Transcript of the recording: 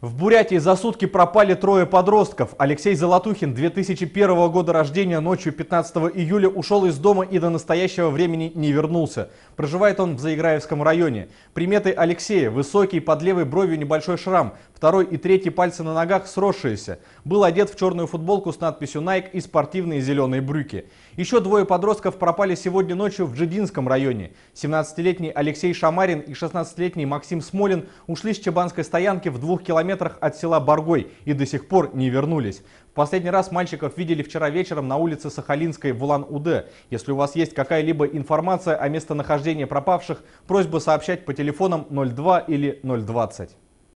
В Бурятии за сутки пропали трое подростков. Алексей Золотухин, 2001 года рождения, ночью 15 июля ушел из дома и до настоящего времени не вернулся. Проживает он в Заиграевском районе. Приметы Алексея – высокий, под левой бровью небольшой шрам. Второй и третий пальцы на ногах сросшиеся. Был одет в черную футболку с надписью Nike и спортивные зеленые брюки. Еще двое подростков пропали сегодня ночью в Джидинском районе. 17-летний Алексей Шамарин и 16-летний Максим Смолин ушли с Чебанской стоянки в двух километрах от села Баргой и до сих пор не вернулись. В последний раз мальчиков видели вчера вечером на улице Сахалинской в Улан-Удэ. Если у вас есть какая-либо информация о местонахождении пропавших, просьба сообщать по телефонам 02 или 020.